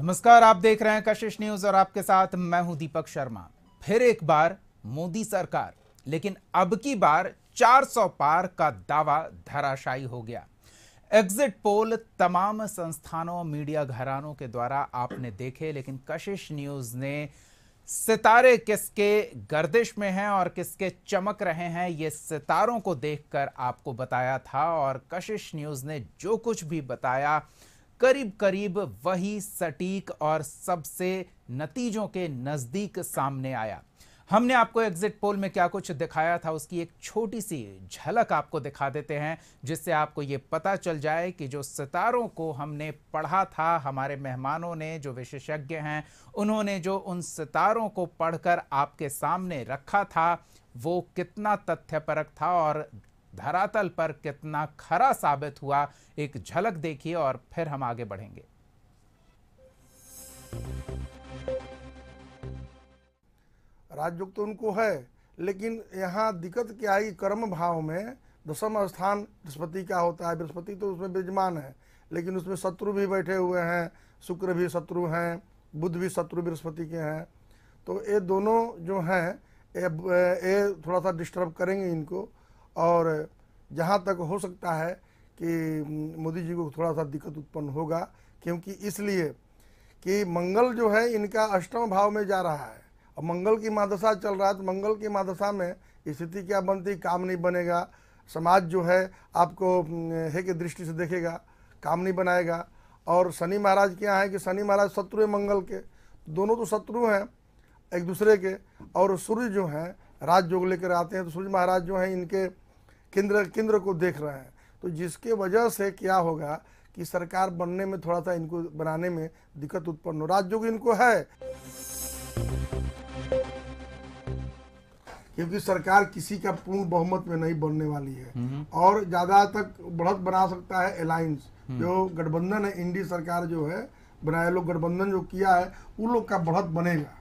नमस्कार आप देख रहे हैं कशिश न्यूज और आपके साथ मैं हूं दीपक शर्मा फिर एक बार मोदी सरकार लेकिन अब की बार 400 पार का दावा धराशायी हो गया एग्जिट पोल तमाम संस्थानों मीडिया घरानों के द्वारा आपने देखे लेकिन कशिश न्यूज ने सितारे किसके गर्दिश में हैं और किसके चमक रहे हैं ये सितारों को देखकर आपको बताया था और कशिश न्यूज ने जो कुछ भी बताया करीब करीब वही सटीक और सबसे नतीजों के नज़दीक सामने आया हमने आपको एग्जिट पोल में क्या कुछ दिखाया था उसकी एक छोटी सी झलक आपको दिखा देते हैं जिससे आपको ये पता चल जाए कि जो सितारों को हमने पढ़ा था हमारे मेहमानों ने जो विशेषज्ञ हैं उन्होंने जो उन सितारों को पढ़कर आपके सामने रखा था वो कितना तथ्यपरक था और धरातल पर कितना खरा साबित हुआ एक झलक देखिए और फिर हम आगे बढ़ेंगे राजयोग तो उनको है लेकिन यहाँ दिक्कत क्या आई कर्म भाव में दसम स्थान बृहस्पति का होता है बृहस्पति तो उसमें विद्यमान है लेकिन उसमें शत्रु भी बैठे हुए हैं शुक्र भी शत्रु हैं बुद्ध भी शत्रु बृहस्पति के हैं तो ये दोनों जो हैं ये थोड़ा सा डिस्टर्ब करेंगे इनको और जहाँ तक हो सकता है कि मोदी जी को थोड़ा सा दिक्कत उत्पन्न होगा क्योंकि इसलिए कि मंगल जो है इनका अष्टम भाव में जा रहा है और मंगल की मादशा चल रहा है तो मंगल की मादशा में स्थिति क्या बनती काम नहीं बनेगा समाज जो है आपको है के दृष्टि से देखेगा काम नहीं बनाएगा और शनि महाराज क्या है कि शनि महाराज शत्रु है मंगल के दोनों तो शत्रु हैं एक दूसरे के और सूर्य जो हैं राज योग लेकर आते हैं तो सूर्य महाराज जो हैं इनके केंद्र केंद्र को देख रहे हैं तो जिसके वजह से क्या होगा कि सरकार बनने में थोड़ा सा इनको बनाने में दिक्कत उत्पन्न हो राज्यों की इनको है क्योंकि सरकार किसी का पूर्ण बहुमत में नहीं बनने वाली है हम्म। और ज्यादा तक बढ़त बना सकता है अलायंस हम्म। जो गठबंधन है इंडी सरकार जो है बनाया लोग गठबंधन जो किया है उन लोग का बढ़त बनेगा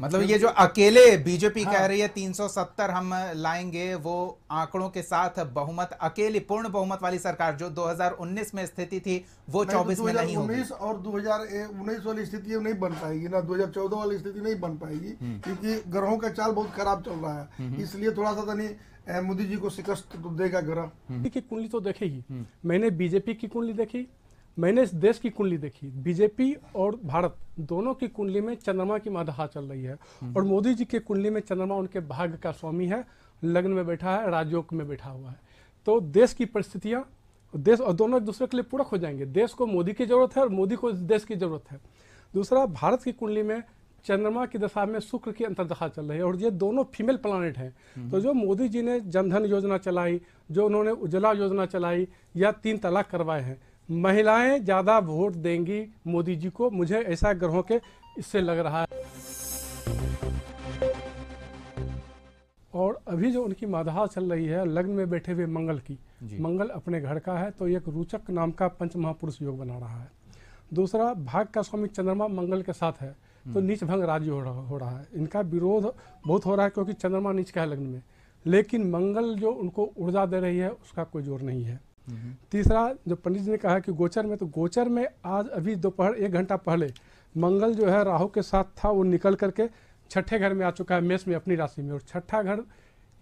मतलब ये जो अकेले बीजेपी हाँ। कह रही है 370 हम लाएंगे वो आंकड़ों के साथ बहुमत अकेली पूर्ण बहुमत वाली सरकार जो 2019 में स्थिति थी वो 24 तो में नहीं होगी और 2019 वाली स्थिति नहीं बन पाएगी ना 2014 वाली स्थिति नहीं बन पाएगी क्योंकि ग्रहों का चाल बहुत खराब चल रहा है हम्म। इसलिए थोड़ा सा तो मोदी जी को शिकस्त तो देगा ग्रह हम्म। की कुंडली तो देखेगी हम्म। मैंने बीजेपी की कुंडली देखी मैंने इस देश की कुंडली देखी बीजेपी और भारत दोनों की कुंडली में चंद्रमा की मदहा चल रही है हम्म। और मोदी जी के कुंडली में चंद्रमा उनके भाग्य का स्वामी है लग्न में बैठा है राजयोग में बैठा हुआ है तो देश की परिस्थितियाँ देश और दोनों एक दूसरे के लिए पूरक हो जाएंगे देश को मोदी की जरूरत है और मोदी को इस देश की जरूरत है दूसरा भारत की कुंडली में चंद्रमा की दशा में शुक्र की अंतर्दशा चल रही है और ये दोनों फीमेल प्लानट हैं हम्म। तो जो मोदी जी ने जनधन योजना चलाई जो उन्होंने उज्ज्वला योजना चलाई या तीन तलाक करवाए हैं महिलाएं ज़्यादा वोट देंगी मोदी जी को मुझे ऐसा ग्रहों के इससे लग रहा है और अभी जो उनकी माधा चल रही है लग्न में बैठे हुए मंगल की मंगल अपने घर का है तो एक रोचक नाम का पंच महापुरुष योग बना रहा है दूसरा भाग का स्वामी चंद्रमा मंगल के साथ है तो हम्म। नीच भंग राज्य हो रहा हो रहा है इनका विरोध बहुत हो रहा है क्योंकि चंद्रमा नीच का है लग्न में लेकिन मंगल जो उनको ऊर्जा दे रही है उसका कोई जोर नहीं है तीसरा जो पंडित जी ने कहा कि गोचर में तो गोचर में आज अभी दोपहर एक घंटा पहले मंगल जो है राहु के साथ था वो निकल करके छठे घर में आ चुका है मेष में अपनी राशि में और छठा घर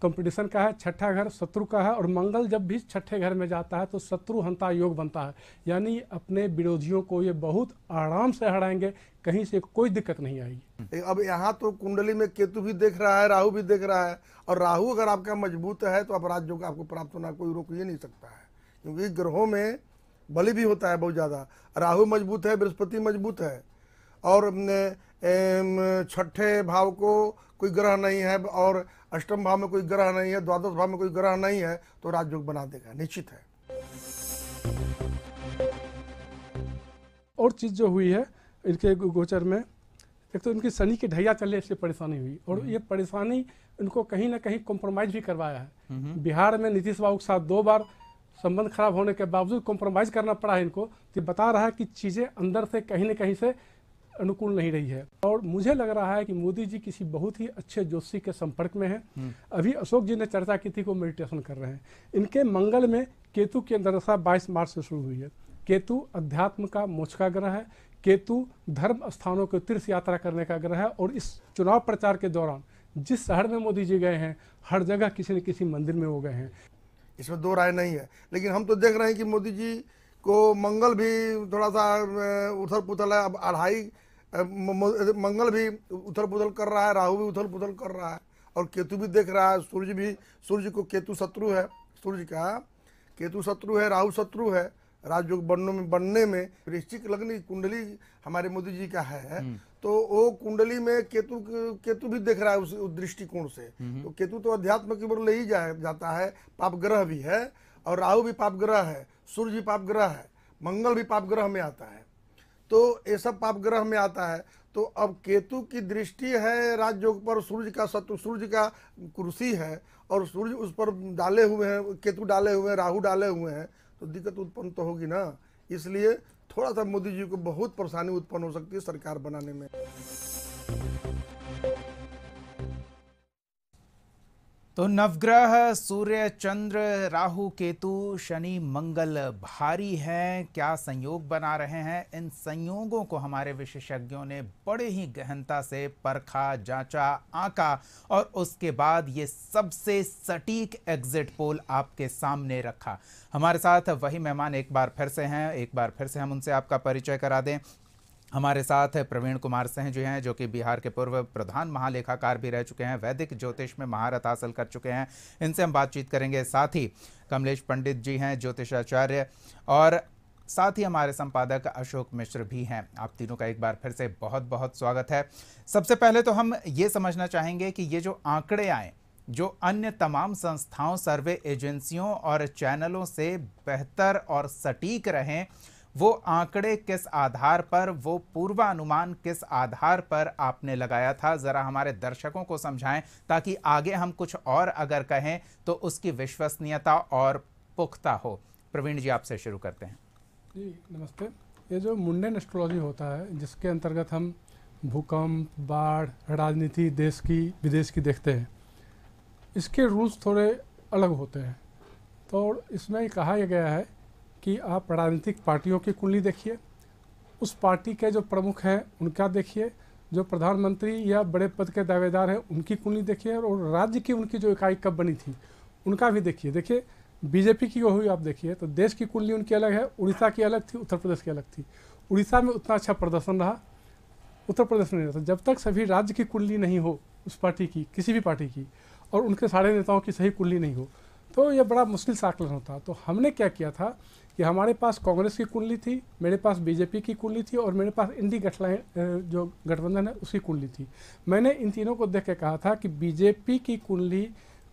कंपटीशन का है छठा घर शत्रु का है और मंगल जब भी छठे घर में जाता है तो शत्रु हंता योग बनता है यानी अपने विरोधियों को ये बहुत आराम से हराएंगे कहीं से कोई दिक्कत नहीं आएगी अब यहाँ तो कुंडली में केतु भी देख रहा है राहु भी देख रहा है और राहु अगर आपका मजबूत है तो अपराध जो आपको प्राप्त होना कोई रोक ये नहीं सकता है क्योंकि ग्रहों में बलि भी होता है बहुत ज़्यादा राहु मजबूत है बृहस्पति मजबूत है और छठे भाव को कोई ग्रह नहीं है और अष्टम भाव में कोई ग्रह नहीं है द्वादश भाव में कोई ग्रह नहीं है तो राजयोग बना देगा निश्चित है और चीज़ जो हुई है इनके गोचर में एक तो इनकी शनि की ढैया चलने से परेशानी हुई और हम्म। ये परेशानी इनको कहीं ना कहीं कॉम्प्रोमाइज़ भी करवाया है हम्म। बिहार में नीतीश बाबू के साथ दो बार संबंध खराब होने के बावजूद कॉम्प्रोमाइज़ करना पड़ा है इनको तो बता रहा है कि चीज़ें अंदर से कहीं ना कहीं से अनुकूल नहीं रही है और मुझे लग रहा है कि मोदी जी किसी बहुत ही अच्छे ज्योतिषी के संपर्क में हैं हम्म। अभी अशोक जी ने चर्चा की थी कि वो मेडिटेशन कर रहे हैं इनके मंगल में केतु की दशा 22 मार्च से शुरू हुई है केतु अध्यात्म का मोक्ष का ग्रह है केतु धर्म स्थानों के तीर्थ यात्रा करने का ग्रह है और इस चुनाव प्रचार के दौरान जिस शहर में मोदी जी गए हैं हर जगह किसी न किसी मंदिर में वो गए हैं इसमें दो राय नहीं है लेकिन हम तो देख रहे हैं कि मोदी जी को मंगल भी थोड़ा सा उथल पुथल है अब अढ़ाई मंगल भी उथल पुथल कर रहा है राहु भी उथल पुथल कर रहा है और केतु भी देख रहा है सूर्य भी सूर्य को केतु शत्रु है सूर्य का केतु शत्रु है राहु शत्रु है राजयोग बनने में बनने में वृश्चिक लग्न कुंडली हमारे मोदी जी का है हम्म। तो वो कुंडली में केतु केतु भी देख रहा है उस दृष्टिकोण से तो केतु तो अध्यात्म की ओर ले ही जा, जाता है पाप ग्रह भी है और राहु भी पाप ग्रह है सूर्य भी पाप ग्रह है मंगल भी पाप ग्रह में आता है तो ये सब पाप ग्रह में आता है तो अब केतु की दृष्टि है राजयोग पर सूर्य का शत्रु सूर्य का कुर्सी है और सूर्य उस पर डाले हुए हैं केतु डाले हुए हैं राहु डाले हुए हैं तो दिक्कत उत्पन्न तो होगी ना इसलिए थोड़ा सा मोदी जी को बहुत परेशानी उत्पन्न हो सकती है सरकार बनाने में तो नवग्रह सूर्य चंद्र राहु केतु शनि मंगल भारी हैं क्या संयोग बना रहे हैं इन संयोगों को हमारे विशेषज्ञों ने बड़े ही गहनता से परखा जांचा आका और उसके बाद ये सबसे सटीक एग्जिट पोल आपके सामने रखा हमारे साथ वही मेहमान एक बार फिर से हैं एक बार फिर से हम उनसे आपका परिचय करा दें हमारे साथ प्रवीण कुमार सिंह जी हैं जो कि बिहार के पूर्व प्रधान महालेखाकार भी रह चुके हैं वैदिक ज्योतिष में महारत हासिल कर चुके हैं इनसे हम बातचीत करेंगे साथ ही कमलेश पंडित जी हैं ज्योतिषाचार्य और साथ ही हमारे संपादक अशोक मिश्र भी हैं आप तीनों का एक बार फिर से बहुत बहुत स्वागत है सबसे पहले तो हम ये समझना चाहेंगे कि ये जो आंकड़े आए जो अन्य तमाम संस्थाओं सर्वे एजेंसियों और चैनलों से बेहतर और सटीक रहें वो आंकड़े किस आधार पर वो पूर्वानुमान किस आधार पर आपने लगाया था ज़रा हमारे दर्शकों को समझाएं ताकि आगे हम कुछ और अगर कहें तो उसकी विश्वसनीयता और पुख्ता हो प्रवीण जी आपसे शुरू करते हैं जी नमस्ते ये जो मुंडन एस्ट्रोलॉजी होता है जिसके अंतर्गत हम भूकंप बाढ़ राजनीति देश की विदेश की देखते हैं इसके रूल्स थोड़े अलग होते हैं तो इसमें कहा गया है कि आप राजनीतिक पार्टियों की कुंडली देखिए उस पार्टी के जो प्रमुख हैं उनका देखिए जो प्रधानमंत्री या बड़े पद के दावेदार हैं उनकी कुंडली देखिए और राज्य की उनकी जो इकाई कब बनी थी उनका भी देखिए देखिए बीजेपी की हुई आप देखिए तो देश की कुंडली उनकी अलग है उड़ीसा की अलग थी उत्तर प्रदेश की अलग थी उड़ीसा में उतना अच्छा प्रदर्शन रहा उत्तर प्रदेश में नहीं जब तक सभी राज्य की कुंडली नहीं हो उस पार्टी की किसी भी पार्टी की और उनके सारे नेताओं की सही कुंडली नहीं हो तो यह बड़ा मुश्किल आकलन होता तो हमने क्या किया था कि हमारे पास कांग्रेस की कुंडली थी मेरे पास बीजेपी की कुंडली थी और मेरे पास इंडी गठलाइन जो गठबंधन है उसकी कुंडली थी मैंने इन तीनों को देख के कहा था कि बीजेपी की कुंडली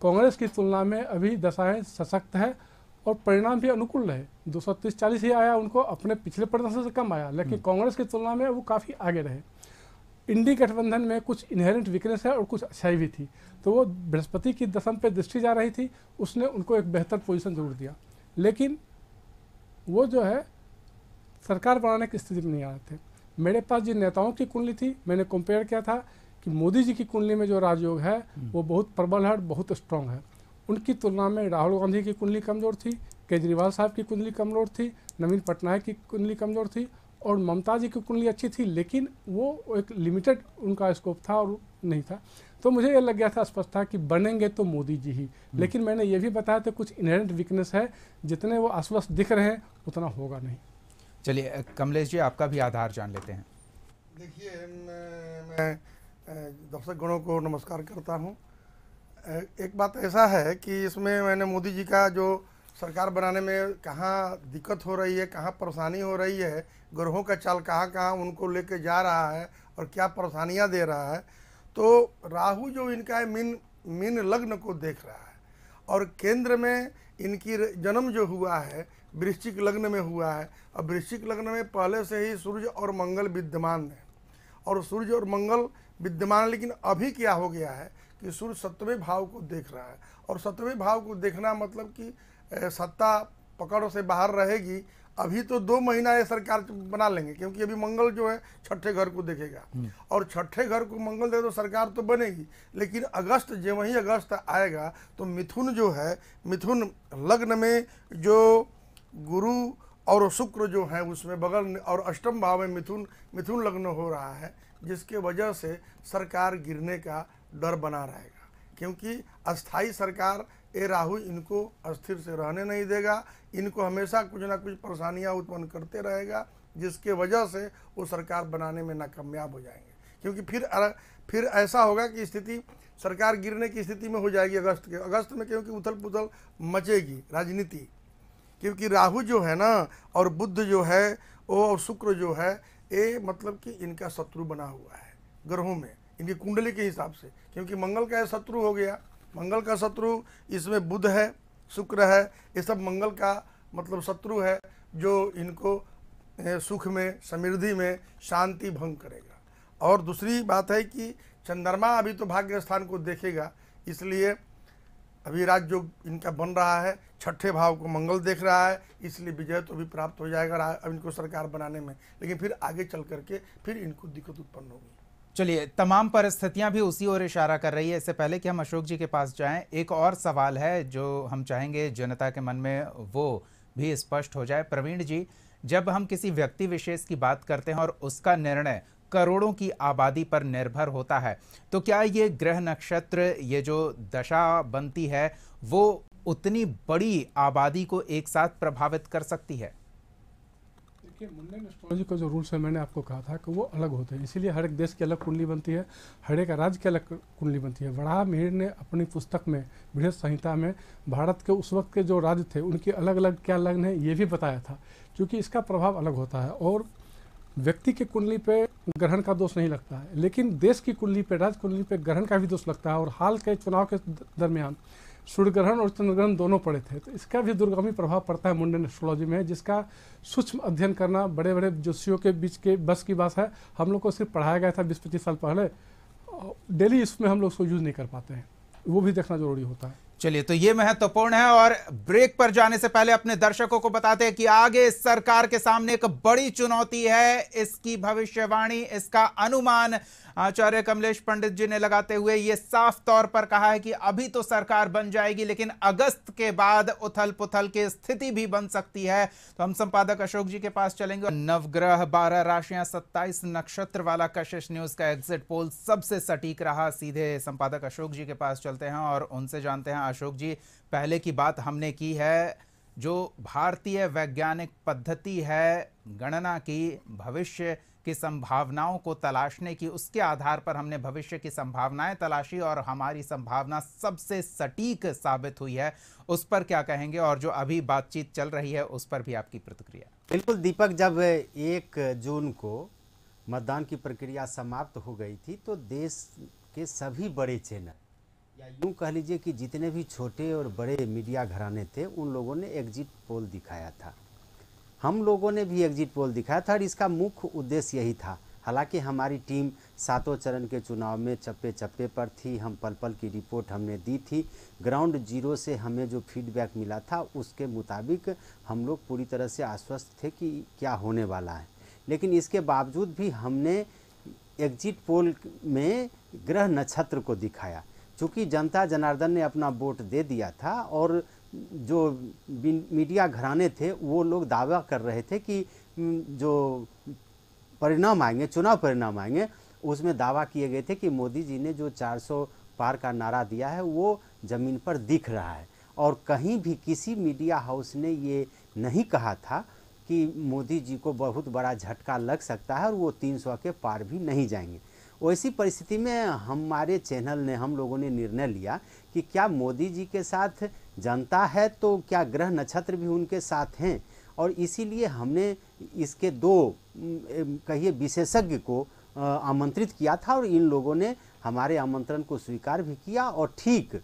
कांग्रेस की तुलना में अभी दशाएं सशक्त है और परिणाम भी अनुकूल रहे दो सौ तीस चालीस ही आया उनको अपने पिछले प्रदर्शन से कम आया लेकिन हम्म। कांग्रेस की तुलना में वो काफ़ी आगे रहे इंडी गठबंधन में कुछ इनहेरेंट वीकनेस है और कुछ अच्छाई भी थी तो वो बृहस्पति की दशम पे दृष्टि जा रही थी उसने उनको एक बेहतर पोजीशन जरूर दिया लेकिन वो जो है सरकार बनाने की स्थिति में नहीं आ रहे थे मेरे पास जिन नेताओं की कुंडली थी मैंने कंपेयर किया था कि मोदी जी की कुंडली में जो राजयोग है हम्म। वो बहुत प्रबल है बहुत स्ट्रांग है उनकी तुलना में राहुल गांधी की कुंडली कमज़ोर थी केजरीवाल साहब की कुंडली कमज़ोर थी नवीन पटनायक की कुंडली कमज़ोर थी और ममता जी की कुंडली अच्छी थी लेकिन वो एक लिमिटेड उनका स्कोप था और नहीं था तो मुझे ये लग गया था स्पष्ट था कि बनेंगे तो मोदी जी ही हम्म। लेकिन मैंने ये भी बताया था कुछ इनहेरेंट वीकनेस है जितने वो आश्वस्त दिख रहे हैं उतना होगा नहीं चलिए कमलेश जी आपका भी आधार जान लेते हैं देखिए मैं दर्शक गणों को नमस्कार करता हूँ एक बात ऐसा है कि इसमें मैंने मोदी जी का जो सरकार बनाने में कहाँ दिक्कत हो रही है कहाँ परेशानी हो रही है ग्रहों का चाल कहाँ कहाँ उनको लेके जा रहा है और क्या परेशानियाँ दे रहा है तो राहु जो इनका है मीन मीन लग्न को देख रहा है और केंद्र में इनकी जन्म जो हुआ है वृश्चिक लग्न में हुआ है और वृश्चिक लग्न में पहले से ही सूर्य और मंगल विद्यमान है और सूर्य और मंगल विद्यमान लेकिन अभी क्या हो गया है कि सूर्य सत्यवें भाव को देख रहा है और सत्यवें भाव को देखना मतलब कि सत्ता पकड़ से बाहर रहेगी अभी तो दो महीना ये सरकार बना लेंगे क्योंकि अभी मंगल जो है छठे घर को देखेगा हम्म। और छठे घर को मंगल दे तो सरकार तो बनेगी लेकिन अगस्त जो वही अगस्त आएगा तो मिथुन जो है मिथुन लग्न में जो गुरु और शुक्र जो है उसमें बगल और अष्टम भाव में मिथुन मिथुन लग्न हो रहा है जिसके वजह से सरकार गिरने का डर बना रहेगा क्योंकि अस्थाई सरकार ये राहु इनको अस्थिर से रहने नहीं देगा इनको हमेशा कुछ ना कुछ परेशानियाँ उत्पन्न करते रहेगा जिसके वजह से वो सरकार बनाने में नाकामयाब हो जाएंगे क्योंकि फिर फिर ऐसा होगा कि स्थिति सरकार गिरने की स्थिति में हो जाएगी अगस्त के अगस्त में क्योंकि उथल पुथल मचेगी राजनीति क्योंकि राहु जो है ना और बुद्ध जो है वो और शुक्र जो है ये मतलब कि इनका शत्रु बना हुआ है ग्रहों में इनकी कुंडली के हिसाब से क्योंकि मंगल का शत्रु हो गया मंगल का शत्रु इसमें बुध है शुक्र है ये सब मंगल का मतलब शत्रु है जो इनको सुख में समृद्धि में शांति भंग करेगा और दूसरी बात है कि चंद्रमा अभी तो भाग्य स्थान को देखेगा इसलिए अभी राज जो इनका बन रहा है छठे भाव को मंगल देख रहा है इसलिए विजय तो भी प्राप्त हो जाएगा अब इनको सरकार बनाने में लेकिन फिर आगे चल करके फिर इनको दिक्कत उत्पन्न होगी चलिए तमाम परिस्थितियां भी उसी ओर इशारा कर रही है इससे पहले कि हम अशोक जी के पास जाएं एक और सवाल है जो हम चाहेंगे जनता के मन में वो भी स्पष्ट हो जाए प्रवीण जी जब हम किसी व्यक्ति विशेष की बात करते हैं और उसका निर्णय करोड़ों की आबादी पर निर्भर होता है तो क्या ये ग्रह नक्षत्र ये जो दशा बनती है वो उतनी बड़ी आबादी को एक साथ प्रभावित कर सकती है एस्ट्रोलॉजी का जो रूल्स है मैंने आपको कहा था कि वो अलग होते हैं इसीलिए हर एक देश की अलग कुंडली बनती है हर एक राज्य की अलग कुंडली बनती है वड़ा मिहिर ने अपनी पुस्तक में बृहद संहिता में भारत के उस वक्त के जो राज्य थे उनकी अलग अलग क्या लग्न है ये भी बताया था क्योंकि इसका प्रभाव अलग होता है और व्यक्ति की कुंडली पे ग्रहण का दोष नहीं लगता है लेकिन देश की कुंडली पे राज्य कुंडली पे ग्रहण का भी दोष लगता है और हाल के चुनाव के दरमियान सूर्य ग्रहण और चंद्र ग्रहण दोनों पड़े थे तो इसका भी दुर्गामी प्रभाव पड़ता है मुंडन एस्ट्रोलॉजी में जिसका सूक्ष्म अध्ययन करना बड़े बड़े जोशियों के बीच के बस की बात है हम लोग को सिर्फ पढ़ाया गया था बीस पच्चीस साल पहले डेली इसमें हम लोग उसको यूज़ नहीं कर पाते हैं वो भी देखना जरूरी होता है चलिए तो ये महत्वपूर्ण है और ब्रेक पर जाने से पहले अपने दर्शकों को बताते हैं कि आगे इस सरकार के सामने एक बड़ी चुनौती है इसकी भविष्यवाणी इसका अनुमान आचार्य कमलेश पंडित जी ने लगाते हुए ये साफ तौर पर कहा है कि अभी तो सरकार बन जाएगी लेकिन अगस्त के बाद उथल पुथल की स्थिति भी बन सकती है तो हम संपादक अशोक जी के पास चलेंगे नवग्रह बारह राशियां सत्ताईस नक्षत्र वाला कशिश न्यूज का एग्जिट पोल सबसे सटीक रहा सीधे संपादक अशोक जी के पास चलते हैं और उनसे जानते हैं अशोक जी पहले की बात हमने की है जो भारतीय वैज्ञानिक पद्धति है गणना की भविष्य की संभावनाओं को तलाशने की उसके आधार पर हमने भविष्य की संभावनाएं तलाशी और हमारी संभावना सबसे सटीक साबित हुई है उस पर क्या कहेंगे और जो अभी बातचीत चल रही है उस पर भी आपकी प्रतिक्रिया बिल्कुल दीपक जब एक जून को मतदान की प्रक्रिया समाप्त हो गई थी तो देश के सभी बड़े चैनल या यूँ कह लीजिए कि जितने भी छोटे और बड़े मीडिया घराने थे उन लोगों ने एग्जिट पोल दिखाया था हम लोगों ने भी एग्जिट पोल दिखाया था और इसका मुख्य उद्देश्य यही था हालांकि हमारी टीम सातों चरण के चुनाव में चप्पे चप्पे पर थी हम पल पल की रिपोर्ट हमने दी थी ग्राउंड जीरो से हमें जो फीडबैक मिला था उसके मुताबिक हम लोग पूरी तरह से आश्वस्त थे कि क्या होने वाला है लेकिन इसके बावजूद भी हमने एग्जिट पोल में ग्रह नक्षत्र को दिखाया चूँकि जनता जनार्दन ने अपना वोट दे दिया था और जो मीडिया घराने थे वो लोग दावा कर रहे थे कि जो परिणाम आएंगे चुनाव परिणाम आएंगे उसमें दावा किए गए थे कि मोदी जी ने जो 400 पार का नारा दिया है वो ज़मीन पर दिख रहा है और कहीं भी किसी मीडिया हाउस ने ये नहीं कहा था कि मोदी जी को बहुत बड़ा झटका लग सकता है और वो 300 के पार भी नहीं जाएंगे वैसी परिस्थिति में हमारे चैनल ने हम लोगों ने निर्णय लिया कि क्या मोदी जी के साथ जनता है तो क्या ग्रह नक्षत्र भी उनके साथ हैं और इसीलिए हमने इसके दो कहिए विशेषज्ञ को आमंत्रित किया था और इन लोगों ने हमारे आमंत्रण को स्वीकार भी किया और ठीक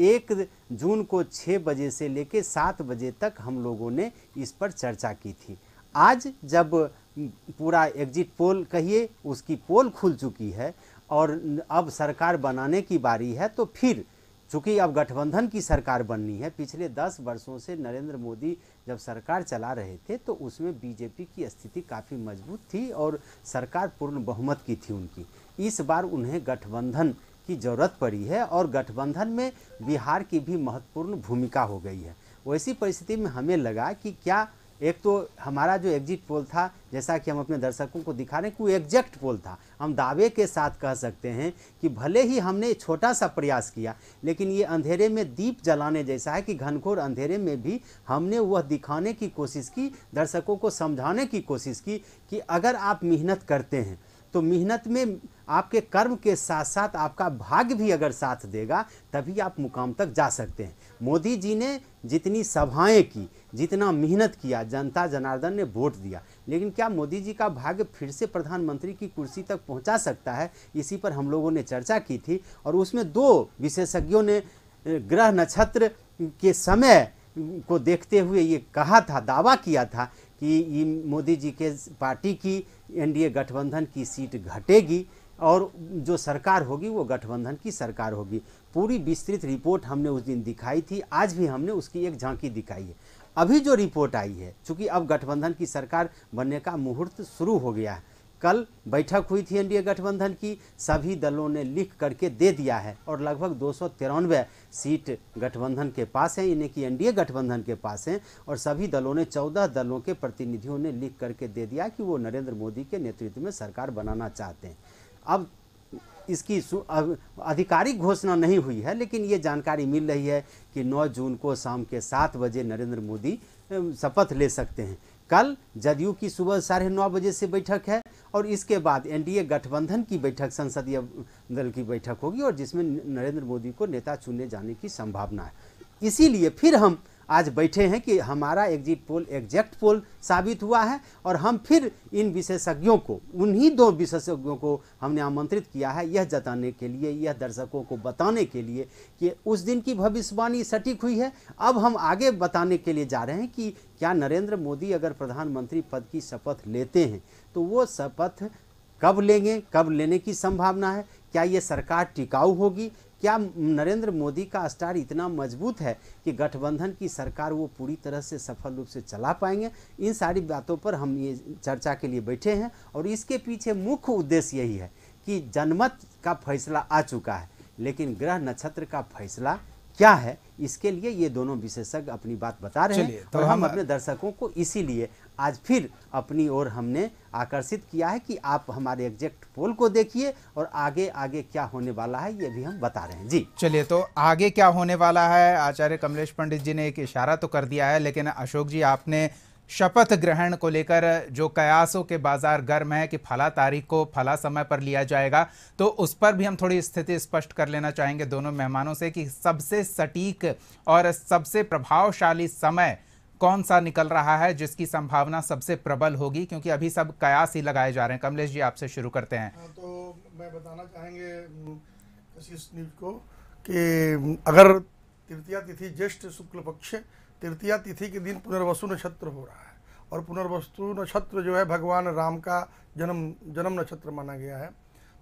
एक जून को छः बजे से लेकर सात बजे तक हम लोगों ने इस पर चर्चा की थी आज जब पूरा एग्जिट पोल कहिए उसकी पोल खुल चुकी है और अब सरकार बनाने की बारी है तो फिर चूँकि अब गठबंधन की सरकार बननी है पिछले दस वर्षों से नरेंद्र मोदी जब सरकार चला रहे थे तो उसमें बीजेपी की स्थिति काफ़ी मजबूत थी और सरकार पूर्ण बहुमत की थी उनकी इस बार उन्हें गठबंधन की ज़रूरत पड़ी है और गठबंधन में बिहार की भी महत्वपूर्ण भूमिका हो गई है वैसी परिस्थिति में हमें लगा कि क्या एक तो हमारा जो एग्जिट पोल था जैसा कि हम अपने दर्शकों को दिखा रहे हैं कि वो एग्जैक्ट पोल था हम दावे के साथ कह सकते हैं कि भले ही हमने छोटा सा प्रयास किया लेकिन ये अंधेरे में दीप जलाने जैसा है कि घनघोर अंधेरे में भी हमने वह दिखाने की कोशिश की दर्शकों को समझाने की कोशिश की कि अगर आप मेहनत करते हैं तो मेहनत में आपके कर्म के साथ साथ आपका भाग्य भी अगर साथ देगा तभी आप मुकाम तक जा सकते हैं मोदी जी ने जितनी सभाएं की जितना मेहनत किया जनता जनार्दन ने वोट दिया लेकिन क्या मोदी जी का भाग्य फिर से प्रधानमंत्री की कुर्सी तक पहुंचा सकता है इसी पर हम लोगों ने चर्चा की थी और उसमें दो विशेषज्ञों ने ग्रह नक्षत्र के समय को देखते हुए ये कहा था दावा किया था कि मोदी जी के पार्टी की एनडीए गठबंधन की सीट घटेगी और जो सरकार होगी वो गठबंधन की सरकार होगी पूरी विस्तृत रिपोर्ट हमने उस दिन दिखाई थी आज भी हमने उसकी एक झांकी दिखाई है अभी जो रिपोर्ट आई है चूँकि अब गठबंधन की सरकार बनने का मुहूर्त शुरू हो गया है कल बैठक हुई थी एनडीए गठबंधन की सभी दलों ने लिख करके दे दिया है और लगभग दो सीट गठबंधन के पास है इन्हें कि एनडीए गठबंधन के पास हैं और सभी दलों ने 14 दलों के प्रतिनिधियों ने लिख करके दे दिया कि वो नरेंद्र मोदी के नेतृत्व में सरकार बनाना चाहते हैं अब इसकी आधिकारिक घोषणा नहीं हुई है लेकिन ये जानकारी मिल रही है कि 9 जून को शाम के सात बजे नरेंद्र मोदी शपथ ले सकते हैं कल जदयू की सुबह साढ़े नौ बजे से बैठक है और इसके बाद एनडीए गठबंधन की बैठक संसदीय दल की बैठक होगी और जिसमें नरेंद्र मोदी को नेता चुने जाने की संभावना है इसीलिए फिर हम आज बैठे हैं कि हमारा एग्जिट पोल एग्जैक्ट पोल साबित हुआ है और हम फिर इन विशेषज्ञों को उन्हीं दो विशेषज्ञों को हमने आमंत्रित किया है यह जताने के लिए यह दर्शकों को बताने के लिए कि उस दिन की भविष्यवाणी सटीक हुई है अब हम आगे बताने के लिए जा रहे हैं कि क्या नरेंद्र मोदी अगर प्रधानमंत्री पद की शपथ लेते हैं तो वो शपथ कब लेंगे कब लेने की संभावना है क्या ये सरकार टिकाऊ होगी क्या नरेंद्र मोदी का स्टार इतना मजबूत है कि गठबंधन की सरकार वो पूरी तरह से सफल रूप से चला पाएंगे इन सारी बातों पर हम ये चर्चा के लिए बैठे हैं और इसके पीछे मुख्य उद्देश्य यही है कि जनमत का फैसला आ चुका है लेकिन ग्रह नक्षत्र का फैसला क्या है इसके लिए ये दोनों विशेषज्ञ अपनी बात बता रहे हैं तो और हम, हम अपने दर्शकों को इसीलिए आज फिर अपनी ओर हमने आकर्षित किया है कि आप हमारे एग्जैक्ट पोल को देखिए और आगे आगे क्या होने वाला है ये भी हम बता रहे हैं जी चलिए तो आगे क्या होने वाला है आचार्य कमलेश पंडित जी ने एक इशारा तो कर दिया है लेकिन अशोक जी आपने शपथ ग्रहण को लेकर जो कयासों के बाजार गर्म है कि फला तारीख को फला समय पर लिया जाएगा तो उस पर भी हम थोड़ी स्थिति स्पष्ट कर लेना चाहेंगे दोनों मेहमानों से कि सबसे सटीक और सबसे प्रभावशाली समय कौन सा निकल रहा है जिसकी संभावना सबसे प्रबल होगी क्योंकि अभी सब कयास ही लगाए जा रहे हैं कमलेश जी आपसे शुरू करते हैं हाँ, तो मैं बताना चाहेंगे को कि अगर तृतीया तिथि ज्येष्ठ शुक्ल पक्ष तृतीया तिथि के दिन पुनर्वसु नक्षत्र हो रहा है और पुनर्वस्तु नक्षत्र जो है भगवान राम का जन्म जन्म नक्षत्र माना गया है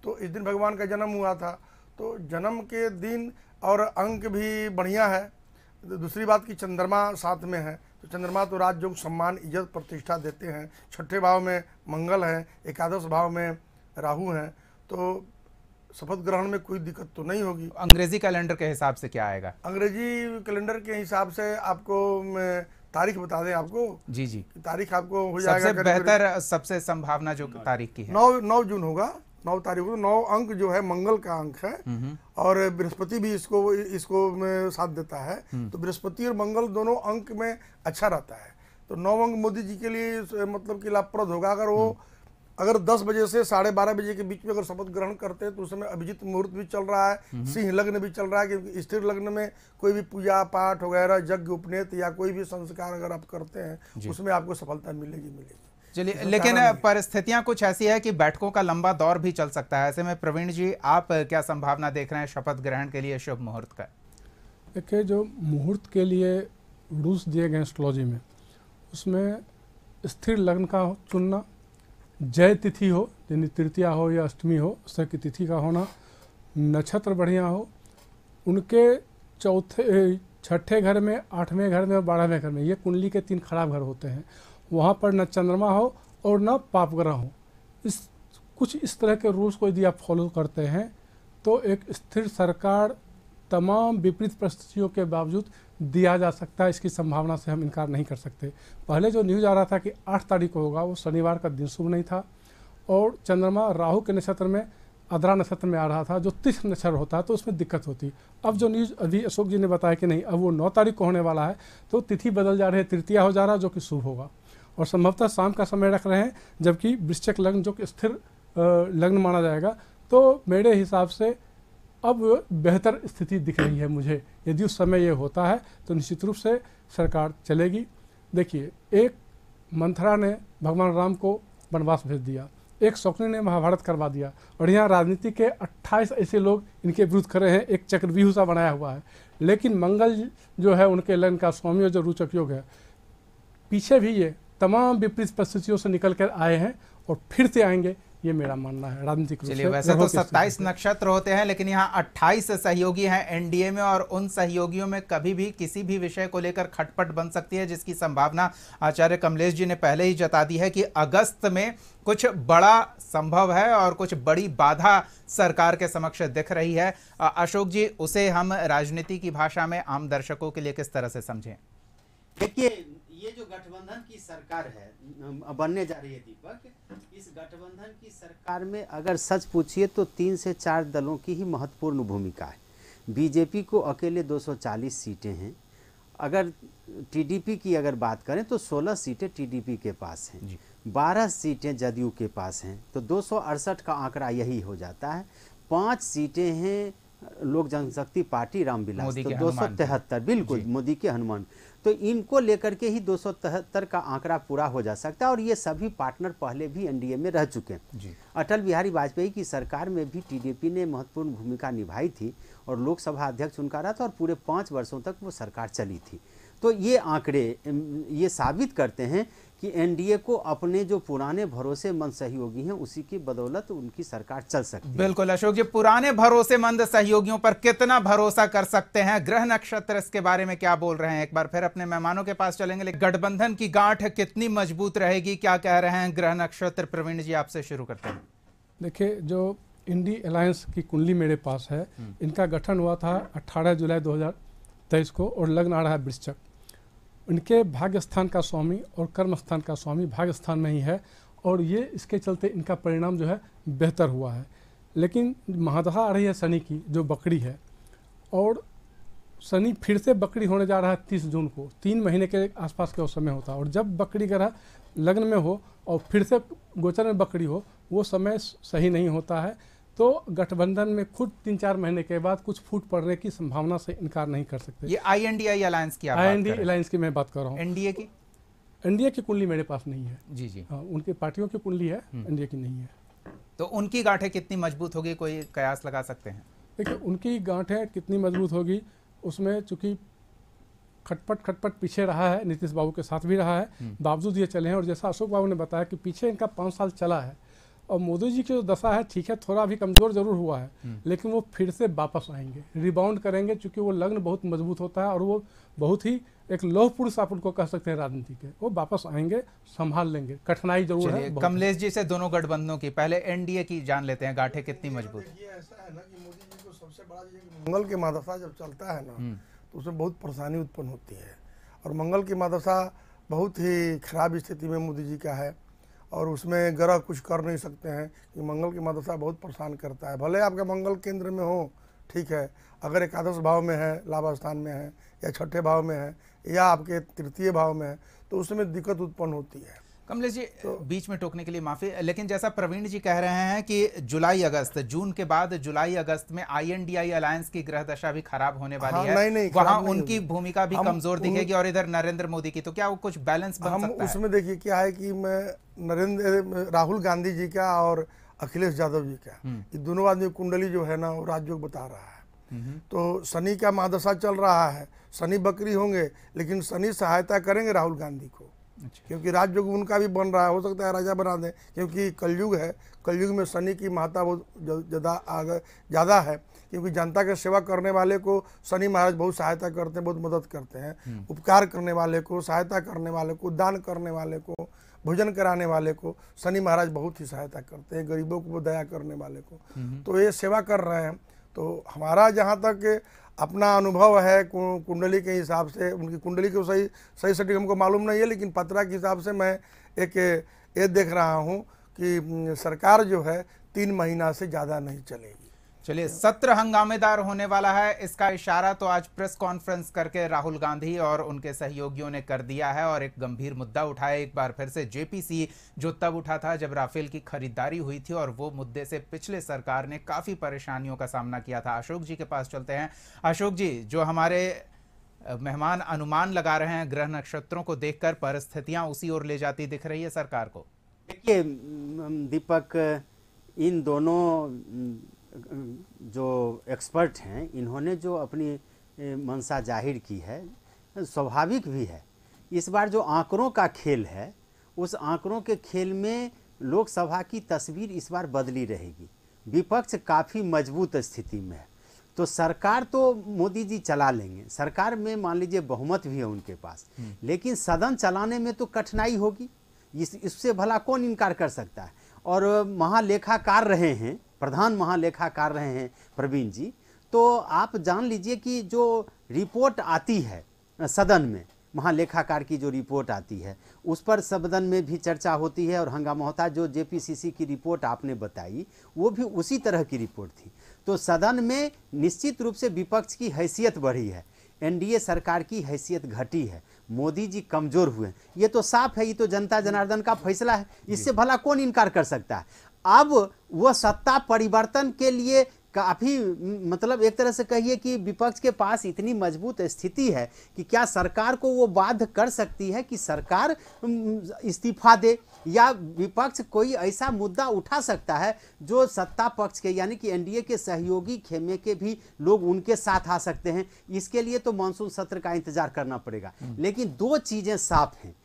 तो इस दिन भगवान का जन्म हुआ था तो जन्म के दिन और अंक भी बढ़िया है दूसरी बात कि चंद्रमा साथ में है तो चंद्रमा तो राजयोग सम्मान इज्जत प्रतिष्ठा देते हैं छठे भाव में मंगल है एकादश भाव में राहु हैं तो शपथ ग्रहण में कोई दिक्कत तो नहीं होगी अंग्रेजी कैलेंडर के हिसाब से क्या आएगा अंग्रेजी कैलेंडर के हिसाब से आपको तारीख बता दें आपको जी जी तारीख आपको हो जाएगा सबसे बेहतर सबसे संभावना जो तारीख की है नौ नौ जून होगा नौ तारीख को नौ अंक जो है मंगल का अंक है और बृहस्पति भी इसको इसको साथ देता है हम्म। तो बृहस्पति और मंगल दोनों अंक में अच्छा रहता है तो नौ अंक मोदी जी के लिए मतलब कि लाभप्रद होगा अगर वो हम्म। अगर 10 बजे से साढ़े बारह बजे के बीच में अगर शपथ ग्रहण करते हैं तो उसमें अभिजीत मुहूर्त भी चल रहा है सिंह लग्न भी चल रहा है क्योंकि स्थिर लग्न में कोई भी पूजा पाठ वगैरह यज्ञ उपनेत या कोई भी संस्कार अगर आप करते हैं उसमें आपको सफलता मिलेगी मिलेगी चलिए लेकिन परिस्थितियां कुछ ऐसी है कि बैठकों का लंबा दौर भी चल सकता है ऐसे में प्रवीण जी आप क्या संभावना देख रहे हैं शपथ ग्रहण के लिए शुभ मुहूर्त का देखिए जो मुहूर्त के लिए रूल्स दिए गए एस्ट्रोलॉजी में उसमें स्थिर लग्न का चुनना जय तिथि हो यानी तृतीया हो या अष्टमी हो शक तिथि का होना नक्षत्र बढ़िया हो उनके चौथे छठे घर में आठवें घर में और बारहवें घर में ये कुंडली के तीन खराब घर होते हैं वहाँ पर न चंद्रमा हो और न पाप ग्रह हो इस कुछ इस तरह के रूल्स को यदि आप फॉलो करते हैं तो एक स्थिर सरकार तमाम विपरीत परिस्थितियों के बावजूद दिया जा सकता है इसकी संभावना से हम इनकार नहीं कर सकते पहले जो न्यूज़ आ रहा था कि आठ तारीख को होगा वो शनिवार का दिन शुभ नहीं था और चंद्रमा राहु के नक्षत्र में अदरा नक्षत्र में आ रहा था जो तीस नक्षत्र होता है तो उसमें दिक्कत होती अब जो न्यूज़ अभी अशोक जी ने बताया कि नहीं अब वो नौ तारीख को होने वाला है तो तिथि बदल जा रही है तृतीया हो जा रहा जो कि शुभ होगा और संभवतः शाम का समय रख रहे हैं जबकि वृश्चक लग्न जो कि स्थिर लग्न माना जाएगा तो मेरे हिसाब से अब बेहतर स्थिति दिख रही है मुझे यदि उस समय ये होता है तो निश्चित रूप से सरकार चलेगी देखिए एक मंथरा ने भगवान राम को वनवास भेज दिया एक शौकनी ने महाभारत करवा दिया और यहाँ राजनीति के 28 ऐसे लोग इनके विरुद्ध खड़े हैं एक चक्रव्यूह सा बनाया हुआ है लेकिन मंगल जो है उनके लग्न का स्वामी और जो रुचक योग है पीछे भी ये तमाम विपरीत परिस्थितियों से निकल कर आए हैं और फिर से आएंगे ये मेरा मानना है राजनीतिक चलिए वैसे तो 27 नक्षत्र होते हैं लेकिन यहाँ 28 सहयोगी हैं एनडीए में और उन सहयोगियों में कभी भी किसी भी विषय को लेकर खटपट बन सकती है जिसकी संभावना आचार्य कमलेश जी ने पहले ही जता दी है कि अगस्त में कुछ बड़ा संभव है और कुछ बड़ी बाधा सरकार के समक्ष दिख रही है अशोक जी उसे हम राजनीति की भाषा में आम दर्शकों के लिए किस तरह से समझें देखिए ये जो गठबंधन की सरकार है बनने जा रही है दीपक इस गठबंधन की सरकार में अगर सच पूछिए तो तीन से चार दलों की ही महत्वपूर्ण भूमिका है बीजेपी को अकेले 240 सीटें हैं अगर टीडीपी की अगर बात करें तो 16 सीटें टीडीपी के पास हैं 12 सीटें जदयू के पास हैं तो दो का आंकड़ा यही हो जाता है पाँच सीटें हैं लोक जनशक्ति पार्टी रामविलास तो दो सौ तिहत्तर बिल्कुल मोदी के हनुमान तो इनको लेकर के ही दो का आंकड़ा पूरा हो जा सकता है और ये सभी पार्टनर पहले भी एनडीए में रह चुके हैं अटल बिहारी वाजपेयी की सरकार में भी टीडीपी ने महत्वपूर्ण भूमिका निभाई थी और लोकसभा अध्यक्ष उनका रहा था और पूरे पाँच वर्षों तक वो सरकार चली थी तो ये आंकड़े ये साबित करते हैं कि एनडीए को अपने जो पुराने भरोसेमंद सहयोगी हैं उसी की बदौलत उनकी सरकार चल सकती है बिल्कुल अशोक जी पुराने भरोसेमंद सहयोगियों पर कितना भरोसा कर सकते हैं ग्रह नक्षत्र इसके बारे में क्या बोल रहे हैं एक बार फिर अपने मेहमानों के पास चलेंगे लेकिन गठबंधन की गांठ कितनी मजबूत रहेगी क्या कह रहे हैं ग्रह नक्षत्र प्रवीण जी आपसे शुरू करते हैं देखिये जो इंडी अलायंस की कुंडली मेरे पास है हम्म। इनका गठन हुआ था अठारह जुलाई दो को और लग्न आ रहा है वृश्चक इनके भाग्य स्थान का स्वामी और कर्म स्थान का स्वामी भाग्य स्थान में ही है और ये इसके चलते इनका परिणाम जो है बेहतर हुआ है लेकिन महादशा आ रही है शनि की जो बकरी है और शनि फिर से बकरी होने जा रहा है तीस जून को तीन महीने के आसपास के उस समय होता है और जब बकरी ग्रह लग्न में हो और फिर से गोचर में बकरी हो वो समय सही नहीं होता है तो गठबंधन में खुद तीन चार महीने के बाद कुछ फूट पड़ने की संभावना से इनकार नहीं कर सकते ये I N D I alliance की आई एन डी अलायंस की मैं बात कर रहा हूँ एनडीए की एनडीए की कुंडली मेरे पास नहीं है जी जी आ, हाँ, उनके पार्टियों की कुंडली है एनडीए हम्म। की नहीं है तो उनकी गांठें कितनी मजबूत होगी कोई कयास लगा सकते हैं देखिए उनकी गांठें कितनी मजबूत होगी उसमें चूंकि खटपट खटपट पीछे रहा है नीतीश बाबू के साथ भी रहा है हम्म। बावजूद ये चले हैं और जैसा अशोक बाबू ने बताया कि पीछे इनका पाँच साल चला है और मोदी जी की जो दशा है ठीक है थोड़ा अभी कमज़ोर जरूर हुआ है हम्म। लेकिन वो फिर से वापस आएंगे रिबाउंड करेंगे क्योंकि वो लग्न बहुत मजबूत होता है और वो बहुत ही एक लौह पुरुष आप उनको कह सकते हैं राजनीति के वो वापस आएंगे संभाल लेंगे कठिनाई जरूर है कमलेश जी से दोनों गठबंधनों की पहले एनडीए की जान लेते हैं गाठे कितनी मजबूत ऐसा है ना कि मोदी जी को सबसे बड़ा मंगल की मादशा जब चलता है ना हम्म। तो उसमें बहुत परेशानी उत्पन्न होती है और मंगल की मादशा बहुत ही खराब स्थिति में मोदी जी का है और उसमें ग्रह कुछ कर नहीं सकते हैं कि मंगल की मदशा बहुत परेशान करता है भले आपका मंगल केंद्र में हो ठीक है अगर एकादश भाव में है लाभ स्थान में है या छठे भाव में है या आपके तृतीय भाव में है तो उसमें दिक्कत उत्पन्न होती है कमलेश जी तो, बीच में टोकने के लिए माफी लेकिन जैसा प्रवीण जी कह रहे हैं कि जुलाई अगस्त जून के बाद जुलाई अगस्त में आईएनडीआई अलायंस की ग्रह दशा भी खराब होने वाली हाँ, है नहीं, नहीं, वहां उनकी भूमिका भी कमजोर दिखेगी और इधर नरेंद्र मोदी की तो क्या वो कुछ बैलेंस बन हम सकता उसमें देखिए क्या है कि मैं नरेंद्र राहुल गांधी जी का और अखिलेश यादव जी का हम्म। दोनों आदमी कुंडली जो है ना वो राजयोग बता रहा है तो शनि का महादशा चल रहा है शनि बकरी होंगे लेकिन शनि सहायता करेंगे राहुल गांधी को अच्छा। क्योंकि राजयोग उनका भी बन रहा है हो सकता है राजा बना दें क्योंकि कलयुग है कलयुग में शनि की महत्ता बहुत ज़्यादा ज़्यादा है क्योंकि जनता का सेवा करने वाले को शनि महाराज बहुत सहायता करते हैं बहुत मदद करते हैं हम्म। उपकार करने वाले को सहायता करने वाले को दान करने वाले को भोजन कराने वाले को शनि महाराज बहुत ही सहायता करते हैं गरीबों को दया करने वाले को हम्म। तो ये सेवा कर रहे हैं तो हमारा जहाँ तक अपना अनुभव है कुंडली के हिसाब से उनकी कुंडली को सही सही सटीक हमको मालूम नहीं है लेकिन पत्रा के हिसाब से मैं एक ये देख रहा हूँ कि सरकार जो है तीन महीना से ज़्यादा नहीं चलेगी चलिए सत्र हंगामेदार होने वाला है इसका इशारा तो आज प्रेस कॉन्फ्रेंस करके राहुल गांधी और उनके सहयोगियों ने कर दिया है और एक गंभीर मुद्दा उठाया एक बार फिर से जेपीसी जो तब उठा था जब राफेल की खरीदारी हुई थी और वो मुद्दे से पिछले सरकार ने काफी परेशानियों का सामना किया था अशोक जी के पास चलते हैं अशोक जी जो हमारे मेहमान अनुमान लगा रहे हैं ग्रह नक्षत्रों को देखकर परिस्थितियां उसी ओर ले जाती दिख रही है सरकार को देखिए दीपक इन दोनों जो एक्सपर्ट हैं इन्होंने जो अपनी मनसा जाहिर की है स्वाभाविक भी है इस बार जो आंकड़ों का खेल है उस आंकड़ों के खेल में लोकसभा की तस्वीर इस बार बदली रहेगी विपक्ष काफ़ी मजबूत स्थिति में है तो सरकार तो मोदी जी चला लेंगे सरकार में मान लीजिए बहुमत भी है उनके पास हम्म। लेकिन सदन चलाने में तो कठिनाई होगी इस इससे भला कौन इनकार कर सकता है और महालेखाकार रहे हैं प्रधान महालेखाकार रहे हैं प्रवीण जी तो आप जान लीजिए कि जो रिपोर्ट आती है सदन में महालेखाकार की जो रिपोर्ट आती है उस पर सदन में भी चर्चा होती है और हंगामा होता है जो जेपीसीसी की रिपोर्ट आपने बताई वो भी उसी तरह की रिपोर्ट थी तो सदन में निश्चित रूप से विपक्ष की हैसियत बढ़ी है एनडीए सरकार की हैसियत घटी है मोदी जी कमजोर हुए ये तो साफ है ये तो जनता जनार्दन का फैसला है इससे भला कौन इनकार कर सकता है अब वह सत्ता परिवर्तन के लिए काफ़ी मतलब एक तरह से कहिए कि विपक्ष के पास इतनी मजबूत स्थिति है कि क्या सरकार को वो बाध्य कर सकती है कि सरकार इस्तीफा दे या विपक्ष कोई ऐसा मुद्दा उठा सकता है जो सत्ता पक्ष के यानी कि एनडीए के सहयोगी खेमे के भी लोग उनके साथ आ सकते हैं इसके लिए तो मानसून सत्र का इंतजार करना पड़ेगा हम्म। लेकिन दो चीज़ें साफ हैं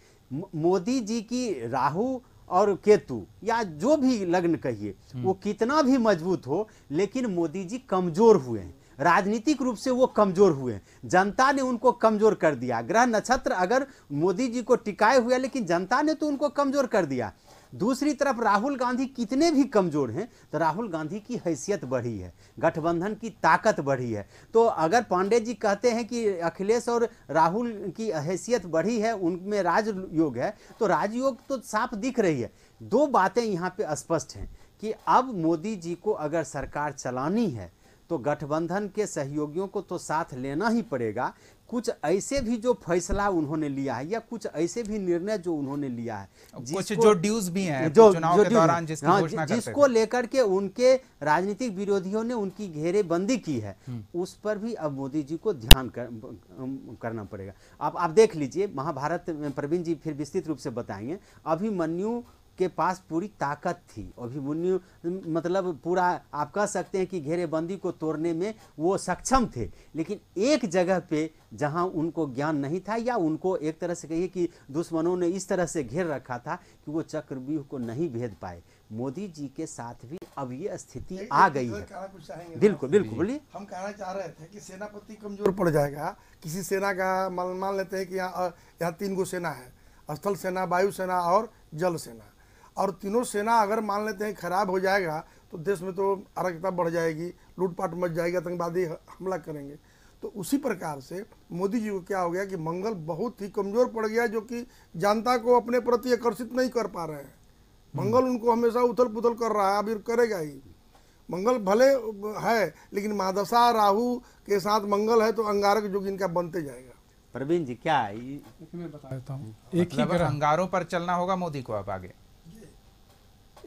मोदी जी की राहू और केतु या जो भी लग्न कहिए वो कितना भी मजबूत हो लेकिन मोदी जी कमजोर हुए हैं राजनीतिक रूप से वो कमजोर हुए हैं जनता ने उनको कमजोर कर दिया ग्रह नक्षत्र अगर मोदी जी को टिकाए हुए लेकिन जनता ने तो उनको कमजोर कर दिया दूसरी तरफ राहुल गांधी कितने भी कमजोर हैं तो राहुल गांधी की हैसियत बढ़ी है गठबंधन की ताकत बढ़ी है तो अगर पांडे जी कहते हैं कि अखिलेश और राहुल की हैसियत बढ़ी है उनमें राजयोग है तो राजयोग तो साफ दिख रही है दो बातें यहाँ पे स्पष्ट हैं कि अब मोदी जी को अगर सरकार चलानी है तो गठबंधन के सहयोगियों को तो साथ लेना ही पड़ेगा कुछ ऐसे भी जो फैसला उन्होंने लिया है या कुछ ऐसे भी निर्णय जो उन्होंने लिया है कुछ जो ड्यूज भी हैं जो चुनाव जो के दौरान जिसकी हाँ, घोषणा जिसको लेकर के उनके राजनीतिक विरोधियों ने उनकी घेरेबंदी की है हम्म। उस पर भी अब मोदी जी को ध्यान कर, करना पड़ेगा आप आप देख लीजिए महाभारत में प्रवीण जी फिर विस्तृत रूप से बताएंगे अभिमन्यु के पास पूरी ताकत थी अभिमन्यु मतलब पूरा आप कह सकते हैं कि घेरेबंदी को तोड़ने में वो सक्षम थे लेकिन एक जगह पे जहां उनको ज्ञान नहीं था या उनको एक तरह से कहिए कि दुश्मनों ने इस तरह से घेर रखा था कि वो चक्रव्यूह को नहीं भेद पाए मोदी जी के साथ भी अब ये स्थिति आ गई है बिल्कुल बिल्कुल बोलिए हम कहना चाह रहे थे कि सेनापति कमजोर पड़ जाएगा किसी सेना का मान लेते हैं कि यहाँ यहाँ तीन गो सेना है स्थल सेना वायु सेना और जल सेना और तीनों सेना अगर मान लेते हैं खराब हो जाएगा तो देश में तो अराजकता बढ़ जाएगी लूटपाट मच जाएगी आतंकवादी हमला करेंगे तो उसी प्रकार से मोदी जी को क्या हो गया कि मंगल बहुत ही कमज़ोर पड़ गया जो कि जनता को अपने प्रति आकर्षित नहीं कर पा रहे हैं हम्म। मंगल उनको हमेशा उथल पुथल कर रहा है अभी करेगा ही मंगल भले है लेकिन मादशा राहु के साथ मंगल है तो अंगारक युग इनका बनते जाएगा प्रवीण जी क्या है? एक हम्म। ही मतलब अंगारों पर चलना होगा मोदी को अब आगे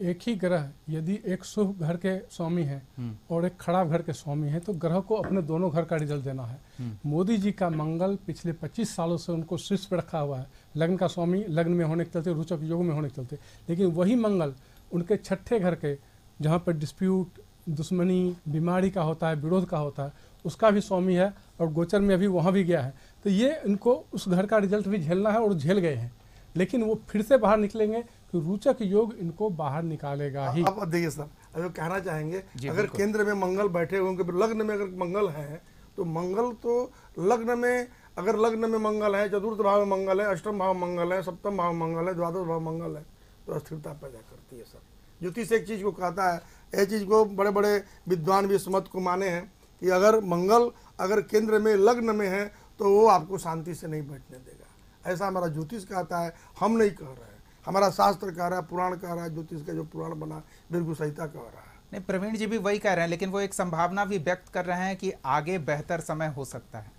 एक ही ग्रह यदि एक शुभ घर के स्वामी है हम्म। और एक खराब घर के स्वामी है तो ग्रह को अपने दोनों घर का रिजल्ट देना है हम्म। मोदी जी का मंगल पिछले 25 सालों से उनको शीर्ष पर रखा हुआ है लग्न का स्वामी लग्न में होने के चलते रुचक योग में होने के चलते लेकिन वही मंगल उनके छठे घर के जहाँ पर डिस्प्यूट दुश्मनी बीमारी का होता है विरोध का होता है उसका भी स्वामी है और गोचर में अभी वहाँ भी गया है तो ये इनको उस घर का रिजल्ट भी झेलना है और झेल गए हैं लेकिन वो फिर से बाहर निकलेंगे कि रोचक योग इनको बाहर निकालेगा ही अब देखिए सर अगर कहना चाहेंगे अगर केंद्र में मंगल बैठे होंगे लग्न में अगर मंगल है तो मंगल तो लग्न में अगर लग्न में मंगल है चतुर्थ भाव में मंगल है अष्टम भाव मंगल है सप्तम भाव मंगल है द्वादश भाव मंगल है तो अस्थिरता पैदा करती है सर ज्योतिष एक चीज़ को कहता है यह चीज़ को बड़े बड़े विद्वान भी इस मत को माने हैं कि अगर मंगल अगर केंद्र में लग्न में है तो वो आपको शांति से नहीं बैठने देगा ऐसा हमारा ज्योतिष कहता है हम नहीं कह रहे हैं हमारा शास्त्र कह रहा है पुराण कह रहा है ज्योतिष का जो पुराण बना बिल्कुल सहिता कह रहा है नहीं प्रवीण जी भी वही कह रहे हैं लेकिन वो एक संभावना भी व्यक्त कर रहे हैं कि आगे बेहतर समय हो सकता है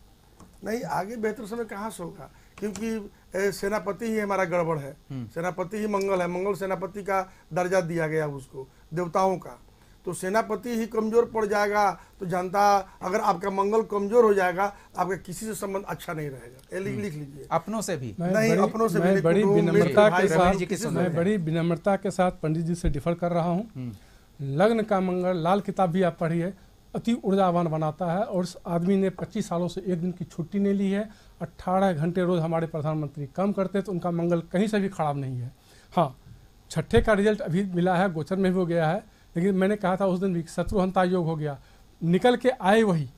नहीं आगे बेहतर समय कहाँ से होगा क्योंकि सेनापति ही हमारा गड़बड़ है हम्म। सेनापति ही मंगल है मंगल सेनापति का दर्जा दिया गया उसको देवताओं का तो सेनापति ही कमज़ोर पड़ जाएगा तो जनता अगर आपका मंगल कमज़ोर हो जाएगा तो आपका किसी से संबंध अच्छा नहीं रहेगा हम्म। लिख लीजिए अपनों से भी नहीं अपनों से मैं बड़ी विनम्रता के साथ मैं बड़ी विनम्रता के साथ पंडित जी से डिफर कर रहा हूँ हम्म। लग्न का मंगल लाल किताब भी आप पढ़िए अति ऊर्जावान बनाता है और उस आदमी ने 25 सालों से एक दिन की छुट्टी नहीं ली है 18 घंटे रोज़ हमारे प्रधानमंत्री काम करते हैं तो उनका मंगल कहीं से भी खराब नहीं है हाँ छठे का रिजल्ट अभी मिला है गोचर में भी हो गया है लेकिन मैंने कहा था उस दिन भी शत्रुहंता योग हो गया निकल के आए वही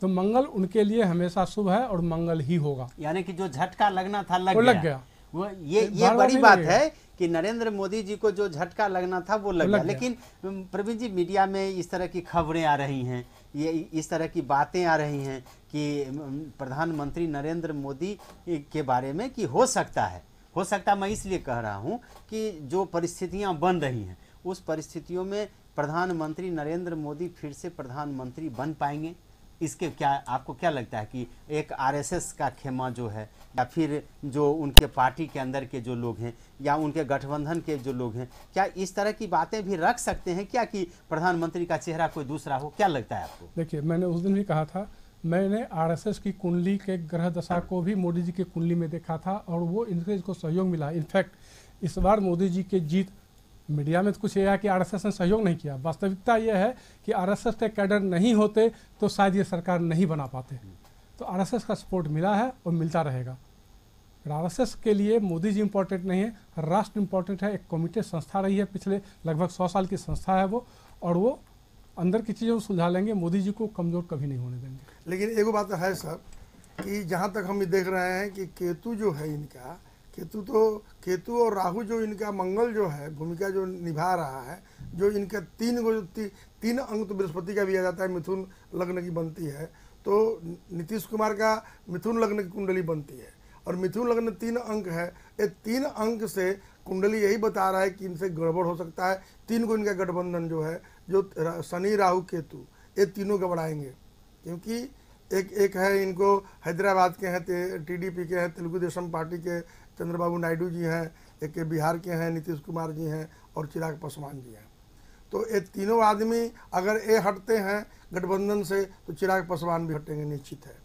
तो मंगल उनके लिए हमेशा शुभ है और मंगल ही होगा यानी कि जो झटका लगना था लग, वो लग गया वो ये ये बड़ी बात है कि नरेंद्र मोदी जी को जो झटका लगना था वो लग, लग गया लेकिन प्रवीण जी मीडिया में इस तरह की खबरें आ रही हैं ये इस तरह की बातें आ रही हैं कि प्रधानमंत्री नरेंद्र मोदी के बारे में कि हो सकता है हो सकता मैं इसलिए कह रहा हूँ कि जो परिस्थितियाँ बन रही हैं उस परिस्थितियों में प्रधानमंत्री नरेंद्र मोदी फिर से प्रधानमंत्री बन पाएंगे इसके क्या आपको क्या लगता है कि एक आरएसएस का खेमा जो है या फिर जो उनके पार्टी के अंदर के जो लोग हैं या उनके गठबंधन के जो लोग हैं क्या इस तरह की बातें भी रख सकते हैं क्या कि प्रधानमंत्री का चेहरा कोई दूसरा हो क्या लगता है आपको देखिए मैंने उस दिन भी कहा था मैंने आरएसएस की कुंडली के ग्रह दशा को भी मोदी जी की कुंडली में देखा था और वो इनसे इसको सहयोग मिला इनफैक्ट इस बार मोदी जी के जीत मीडिया में तो कुछ ये है कि आरएसएस ने सहयोग नहीं किया वास्तविकता ये है कि आरएसएस के कैडर नहीं होते तो शायद ये सरकार नहीं बना पाते तो आरएसएस का सपोर्ट मिला है और मिलता रहेगा आरएसएस के लिए मोदी जी इम्पोर्टेंट नहीं है राष्ट्र इम्पोर्टेंट है एक कमिटेड संस्था रही है पिछले लगभग सौ साल की संस्था है वो और वो अंदर की चीज़ों सुलझा लेंगे मोदी जी को कमज़ोर कभी नहीं होने देंगे लेकिन एक बात तो है सर कि जहाँ तक हम ये देख रहे हैं कि केतु जो है इनका केतु तो केतु और राहु जो इनका मंगल जो है भूमिका जो निभा रहा है जो इनका तीन गो ती, तीन अंग तो बृहस्पति का भी आ जाता है मिथुन लग्न की बनती है तो नीतीश कुमार का मिथुन लग्न की कुंडली बनती है और मिथुन लग्न तीन अंक है ये तीन अंक से कुंडली यही बता रहा है कि इनसे गड़बड़ हो सकता है तीन को इनका गठबंधन जो है जो शनि राहु केतु ये तीनों गबड़ाएंगे क्योंकि एक एक है इनको हैदराबाद के हैं टीडीपी के हैं तेलुगु देशम पार्टी के चंद्रबाबू नायडू जी हैं एक के बिहार के हैं नीतीश कुमार जी हैं और चिराग पासवान जी हैं तो ये तीनों आदमी अगर ये हटते हैं गठबंधन से तो चिराग पासवान भी हटेंगे निश्चित है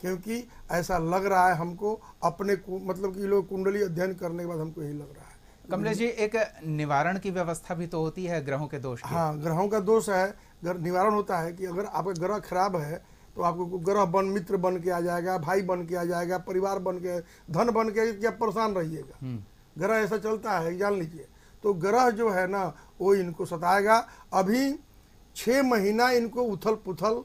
क्योंकि ऐसा लग रहा है हमको अपने मतलब कि लोग कुंडली अध्ययन करने के बाद हमको यही लग रहा है कमलेश जी एक निवारण की व्यवस्था भी तो होती है ग्रहों के दोष हाँ ग्रहों का दोष है निवारण होता है कि अगर आपका ग्रह खराब है तो आपको ग्रह बन मित्र बन के आ जाएगा भाई बन के आ जाएगा परिवार बन के धन बन के क्या परेशान रहिएगा हम्म। ग्रह ऐसा चलता है जान लीजिए तो ग्रह जो है ना वो इनको सताएगा अभी छः महीना इनको उथल पुथल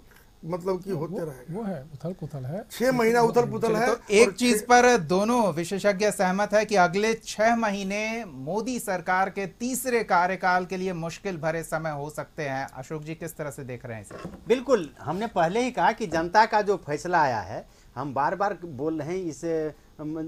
मतलब कि होते रहे वो है उथल पुथल है छह महीना तो उथल पुथल है तो एक चीज पर दोनों विशेषज्ञ सहमत है कि अगले छह महीने मोदी सरकार के तीसरे कार्यकाल के लिए मुश्किल भरे समय हो सकते हैं अशोक जी किस तरह से देख रहे हैं इसे बिल्कुल हमने पहले ही कहा कि जनता का जो फैसला आया है हम बार बार बोल रहे हैं इस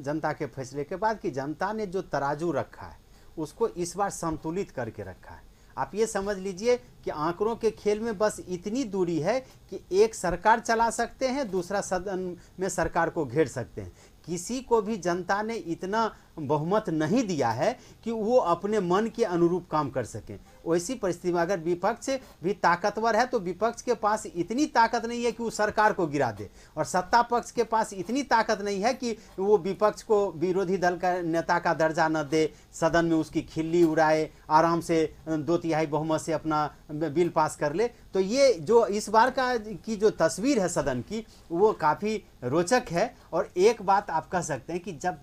जनता के फैसले के बाद कि जनता ने जो तराजू रखा है उसको इस बार संतुलित करके रखा है आप ये समझ लीजिए कि आंकड़ों के खेल में बस इतनी दूरी है कि एक सरकार चला सकते हैं दूसरा सदन में सरकार को घेर सकते हैं किसी को भी जनता ने इतना बहुमत नहीं दिया है कि वो अपने मन के अनुरूप काम कर सकें वैसी परिस्थिति में अगर विपक्ष भी ताकतवर है तो विपक्ष के पास इतनी ताकत नहीं है कि वो सरकार को गिरा दे और सत्ता पक्ष के पास इतनी ताकत नहीं है कि वो विपक्ष को विरोधी दल का नेता का दर्जा न दे सदन में उसकी खिल्ली उड़ाए आराम से दो तिहाई बहुमत से अपना बिल पास कर ले तो ये जो इस बार का की जो तस्वीर है सदन की वो काफ़ी रोचक है और एक बात आप कह सकते हैं कि जब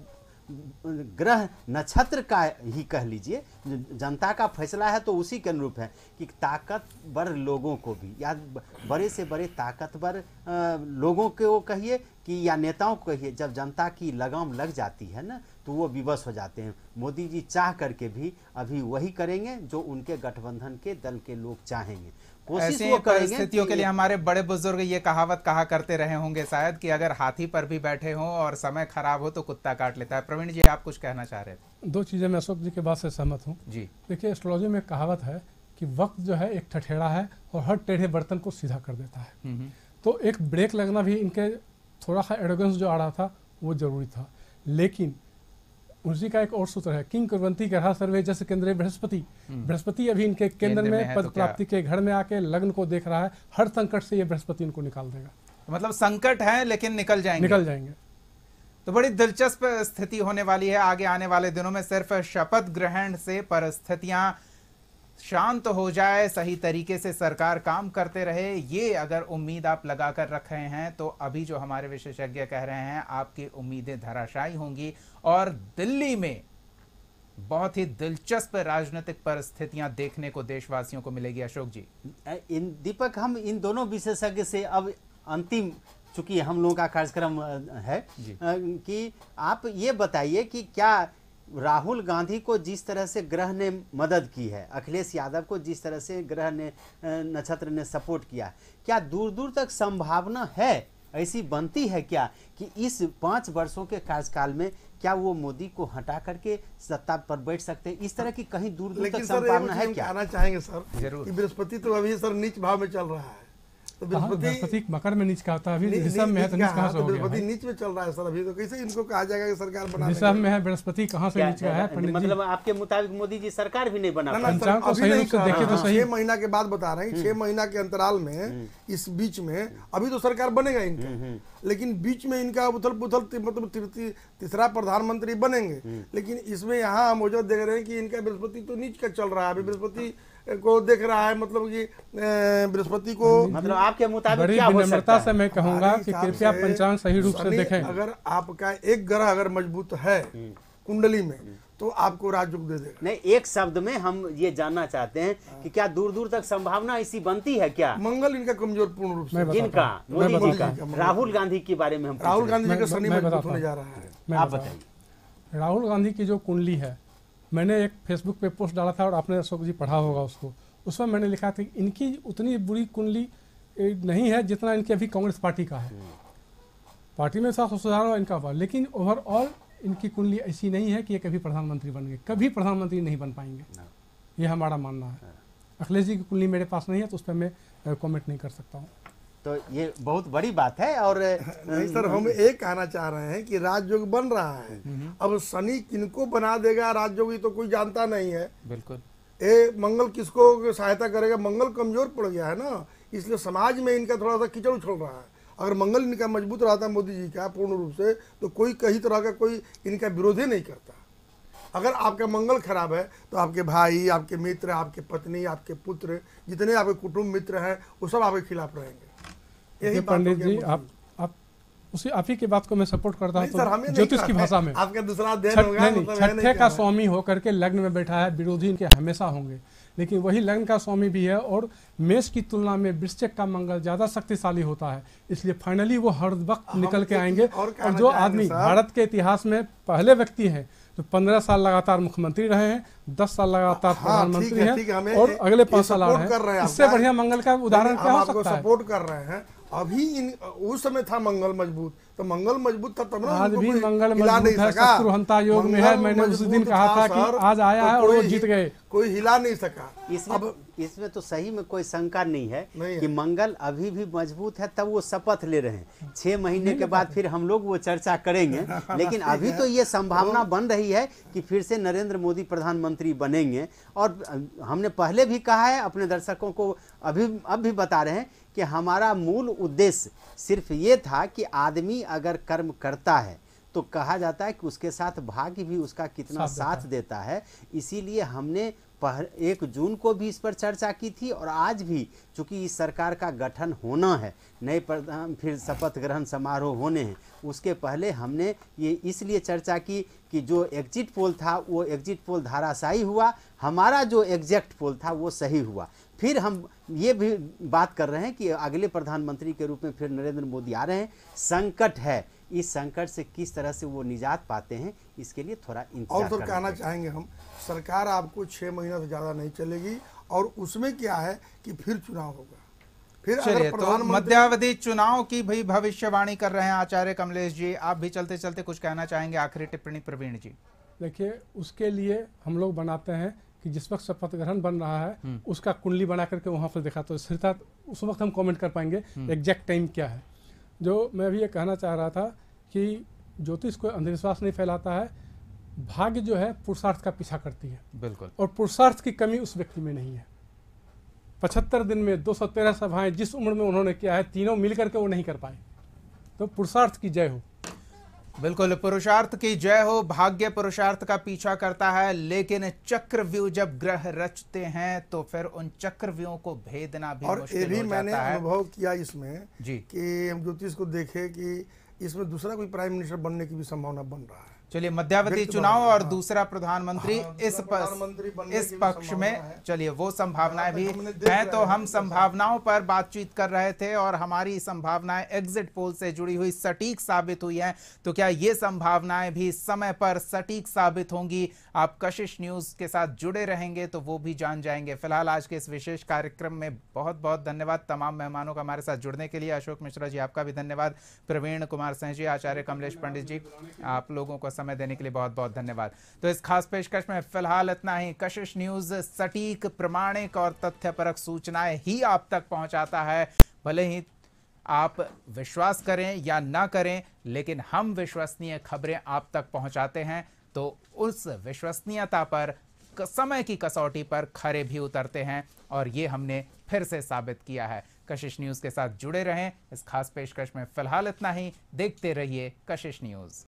ग्रह नक्षत्र का ही कह लीजिए जनता का फैसला है तो उसी के अनुरूप है कि ताकतवर लोगों को भी या बड़े से बड़े ताकतवर लोगों को कहिए कि या नेताओं को कहिए जब जनता की लगाम लग जाती है ना तो वो विवश हो जाते हैं मोदी जी चाह करके भी अभी वही करेंगे जो उनके गठबंधन के दल के लोग चाहेंगे ऐसी परिस्थितियों के लिए हमारे बड़े बुजुर्ग ये कहावत कहा करते रहे होंगे शायद कि अगर हाथी पर भी बैठे हों और समय खराब हो तो कुत्ता काट लेता है प्रवीण जी आप कुछ कहना चाह रहे थे दो चीज़ें मैं अशोक जी के बात से सहमत हूँ जी देखिए एस्ट्रोलॉजी में कहावत है कि वक्त जो है एक ठठेड़ा है और हर टेढ़े बर्तन को सीधा कर देता है हम्म, हम्म। तो एक ब्रेक लगना भी इनके थोड़ा सा एडोगेंस जो आ रहा था वो जरूरी था लेकिन उसी का एक और सूत्र है किंग कुरवंती ग्रह सर्वे जस केंद्र बृहस्पति हम्म। बृहस्पति अभी इनके केंद्र में तो पद प्राप्ति के घर में आके लग्न को देख रहा है हर संकट से ये बृहस्पति इनको निकाल देगा तो मतलब संकट है लेकिन निकल जाएंगे निकल जाएंगे तो बड़ी दिलचस्प स्थिति होने वाली है आगे आने वाले दिनों में सिर्फ शपथ ग्रहण से परिस्थितियां शांत हो जाए सही तरीके से सरकार काम करते रहे ये अगर उम्मीद आप लगा कर रख रहे हैं तो अभी जो हमारे विशेषज्ञ कह रहे हैं आपकी उम्मीदें धराशायी होंगी और दिल्ली में बहुत ही दिलचस्प राजनीतिक परिस्थितियां देखने को देशवासियों को मिलेगी अशोक जी इन दीपक हम इन दोनों विशेषज्ञ से अब अंतिम चूंकि हम लोगों का कार्यक्रम है कि आप ये बताइए कि क्या राहुल गांधी को जिस तरह से ग्रह ने मदद की है अखिलेश यादव को जिस तरह से ग्रह ने नक्षत्र ने सपोर्ट किया क्या दूर दूर तक संभावना है ऐसी बनती है क्या कि इस पाँच वर्षों के कार्यकाल में क्या वो मोदी को हटा करके सत्ता पर बैठ सकते हैं इस तरह की कहीं दूर दूर तक संभावना है क्या आना चाहेंगे सर जरूर बृहस्पति तो अभी सर नीच भाव में चल रहा है तो बृहस्पति मकर में नीच का होता है अभी में है तो नीच से हो तो गया बृहस्पति नीच में चल रहा है सर अभी तो कैसे इनको कहा जाएगा कि सरकार बना ऋषभ में है बृहस्पति से नीच का है मतलब आपके मुताबिक मोदी जी सरकार भी नहीं बना पंचांग को तो सही रूप से देखिए तो सही छह महीना के बाद बता रहे हैं छह हम्म। महीना के अंतराल में हम्म। इस बीच में अभी तो सरकार बनेगा इनका हम्म, लेकिन बीच में इनका उथल पुथल मतलब तीसरा प्रधानमंत्री बनेंगे लेकिन इसमें यहाँ हम वजह देख रहे हैं कि इनका बृहस्पति तो नीच का चल रहा है अभी बृहस्पति को देख रहा है मतलब कि बृहस्पति को हम्म। मतलब आपके मुताबिक क्या हो सकता से मैं कहूंगा कि कृपया पंचांग सही रूप से देखें अगर आपका एक ग्रह अगर मजबूत है कुंडली में तो आपको राजयोग दे देगा नहीं एक शब्द में हम ये जानना चाहते हैं हाँ। कि क्या दूर दूर तक संभावना ऐसी बनती है क्या मंगल इनका कमजोर पूर्ण रूप से इनका मोदी जी का राहुल गांधी के बारे में हम राहुल गांधी का शनि मजबूत होने जा रहा है आप बताइए राहुल गांधी की जो कुंडली है मैंने एक फेसबुक पे पोस्ट डाला था और आपने अशोक जी पढ़ा होगा उसको उसमें मैंने लिखा था कि इनकी उतनी बुरी कुंडली नहीं है जितना इनकी अभी कांग्रेस पार्टी का है पार्टी में साफ सुधार हुआ इनका हुआ लेकिन ओवरऑल इनकी कुंडली ऐसी नहीं है कि ये कभी प्रधानमंत्री बन गए कभी प्रधानमंत्री नहीं बन पाएंगे ये हमारा मानना है हाँ। अखिलेश जी की कुंडली मेरे पास नहीं है तो उस पर मैं कॉमेंट नहीं कर सकता हूँ तो ये बहुत बड़ी बात है और नहीं सर हम हम्म। एक कहना चाह रहे हैं कि राजयोग बन रहा है हम्म। अब शनि किनको बना देगा राजयोग तो कोई जानता नहीं है बिल्कुल ए मंगल किसको सहायता करेगा मंगल कमजोर पड़ गया है ना इसलिए समाज में इनका थोड़ा सा किचड़ उछल रहा है अगर मंगल इनका मजबूत रहता मोदी जी का पूर्ण रूप से तो कोई कहीं तरह का कोई इनका विरोध ही नहीं करता अगर आपका मंगल खराब है तो आपके भाई आपके मित्र आपके पत्नी आपके पुत्र जितने आपके कुटुंब मित्र हैं वो सब आपके खिलाफ रहेंगे यही पंडित जी आप आप उसी आप ही की बात को मैं सपोर्ट करता हूँ तो ज्योतिष की भाषा में आपका दूसरा अध्ययन छठे मतलब का स्वामी होकर के लग्न में बैठा है विरोधी इनके हमेशा होंगे लेकिन वही लग्न का स्वामी भी है और मेष की तुलना में वृश्चिक का मंगल ज़्यादा शक्तिशाली होता है इसलिए फाइनली वो हर वक्त निकल के आएंगे और, और जो आदमी भारत के इतिहास में पहले व्यक्ति हैं जो पंद्रह साल लगातार मुख्यमंत्री रहे हैं दस साल लगातार हाँ, प्रधानमंत्री हैं और अगले पाँच साल आ रहे हैं इससे बढ़िया मंगल का उदाहरण क्या हो सकता है सपोर्ट कर रहे हैं अभी इन उस समय था मंगल मजबूत तो मंगल मजबूत था तब आज भी मंगल मजबूत है शत्रुहंता योग में है मैंने उस दिन कहा था कि आज आया तो है और वो जीत गए कोई हिला नहीं सका अब इसमें तो सही में कोई शंका नहीं है नहीं कि मंगल अभी भी मजबूत है तब वो शपथ ले रहे हैं छह महीने के बाद फिर हम लोग वो चर्चा करेंगे लेकिन अभी तो ये संभावना तो- बन रही है कि फिर से नरेंद्र मोदी प्रधानमंत्री बनेंगे और हमने पहले भी कहा है अपने दर्शकों को अभी अब भी बता रहे हैं कि हमारा मूल उद्देश्य सिर्फ ये था कि आदमी अगर कर्म करता है तो कहा जाता है कि उसके साथ भाग्य भी उसका कितना साथ देता है, देता है। इसीलिए हमने पहले एक जून को भी इस पर चर्चा की थी और आज भी चूँकि इस सरकार का गठन होना है नए प्रधान फिर शपथ ग्रहण समारोह होने हैं उसके पहले हमने ये इसलिए चर्चा की कि जो एग्जिट पोल था वो एग्जिट पोल धाराशाही हुआ हमारा जो एग्जैक्ट पोल था वो सही हुआ फिर हम ये भी बात कर रहे हैं कि अगले प्रधानमंत्री के रूप में फिर नरेंद्र मोदी आ रहे हैं संकट है इस संकट से किस तरह से वो निजात पाते हैं इसके लिए थोड़ा और तो कहना चाहेंगे हम सरकार आपको छः महीना से ज़्यादा नहीं चलेगी और उसमें क्या है कि फिर चुनाव होगा फिर चलिए तो मध्यावधि चुनाव की भी भविष्यवाणी कर रहे हैं आचार्य कमलेश जी आप भी चलते चलते कुछ कहना चाहेंगे आखिरी टिप्पणी प्रवीण जी देखिए उसके लिए हम लोग बनाते हैं कि जिस वक्त शपथ ग्रहण बन रहा है हम्म। उसका कुंडली बना करके वहां पर देखा तो सीधा उस वक्त हम कमेंट कर पाएंगे एग्जैक्ट टाइम हम्म। क्या है जो मैं भी ये कहना चाह रहा था कि ज्योतिष कोई अंधविश्वास नहीं फैलाता है भाग्य जो है पुरुषार्थ का पीछा करती है बिल्कुल और पुरुषार्थ की कमी उस व्यक्ति में नहीं है पचहत्तर दिन में दो सौ तेरह सभाएं जिस उम्र में उन्होंने किया है तीनों मिल करके वो नहीं कर पाए तो पुरुषार्थ की जय हो बिल्कुल पुरुषार्थ की जय हो भाग्य पुरुषार्थ का पीछा करता है लेकिन चक्रव्यूह जब ग्रह रचते हैं तो फिर उन चक्रव्यूहों को भेदना भी और ये भी मैंने अनुभव किया इसमें जी कि हम ज्योतिष को देखे कि इसमें दूसरा कोई प्राइम मिनिस्टर बनने की भी संभावना बन रहा है चलिए मध्यावधि चुनाव और हाँ। दूसरा प्रधानमंत्री हाँ, इस पक्ष इस पक्ष में चलिए वो संभावनाएं भी हैं तो हम संभावनाओं पर बातचीत कर रहे थे और हमारी संभावनाएं एग्जिट पोल से जुड़ी हुई सटीक साबित हुई हैं तो क्या ये संभावनाएं भी समय पर सटीक साबित होंगी आप कशिश न्यूज के साथ जुड़े रहेंगे तो वो भी जान जाएंगे फिलहाल आज के इस विशेष कार्यक्रम में बहुत बहुत धन्यवाद तमाम मेहमानों का हमारे साथ जुड़ने के लिए अशोक मिश्रा जी आपका भी धन्यवाद प्रवीण कुमार सिंह जी आचार्य कमलेश पंडित जी आप लोगों का समय देने के लिए बहुत बहुत धन्यवाद तो इस खास पेशकश में फिलहाल इतना ही कशिश न्यूज सटीक प्रमाणिक और तथ्यपरक सूचनाएं ही आप तक पहुंचाता है भले ही आप विश्वास करें या ना करें लेकिन हम विश्वसनीय खबरें आप तक पहुंचाते हैं तो उस विश्वसनीयता पर समय की कसौटी पर खरे भी उतरते हैं और ये हमने फिर से साबित किया है कशिश न्यूज़ के साथ जुड़े रहें इस खास पेशकश में फिलहाल इतना ही देखते रहिए कशिश न्यूज़